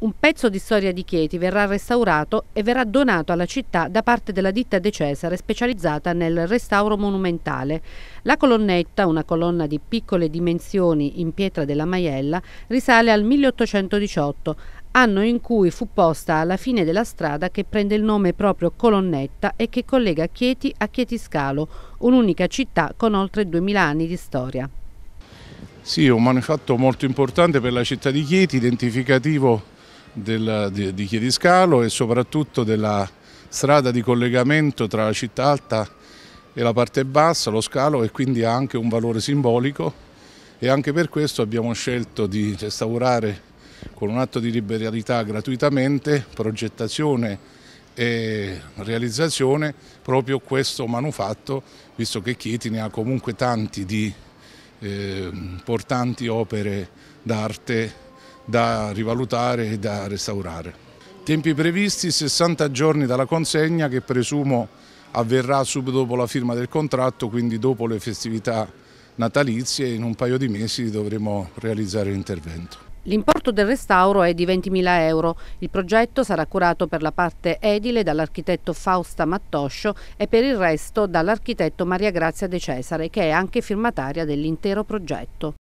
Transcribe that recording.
Un pezzo di storia di Chieti verrà restaurato e verrà donato alla città da parte della ditta De Cesare specializzata nel restauro monumentale. La colonnetta, una colonna di piccole dimensioni in pietra della Maiella, risale al 1818, anno in cui fu posta alla fine della strada che prende il nome proprio Colonnetta e che collega Chieti a Chietiscalo, un'unica città con oltre 2000 anni di storia. Sì, un manufatto molto importante per la città di Chieti, identificativo del, di, di Chiediscalo e soprattutto della strada di collegamento tra la città alta e la parte bassa, lo scalo, e quindi ha anche un valore simbolico e anche per questo abbiamo scelto di restaurare con un atto di liberalità gratuitamente progettazione e realizzazione proprio questo manufatto, visto che Chieti ne ha comunque tanti di eh, importanti opere d'arte da rivalutare e da restaurare. Tempi previsti 60 giorni dalla consegna che presumo avverrà subito dopo la firma del contratto, quindi dopo le festività natalizie in un paio di mesi dovremo realizzare l'intervento. L'importo del restauro è di 20.000 euro. Il progetto sarà curato per la parte edile dall'architetto Fausta Mattoscio e per il resto dall'architetto Maria Grazia De Cesare, che è anche firmataria dell'intero progetto.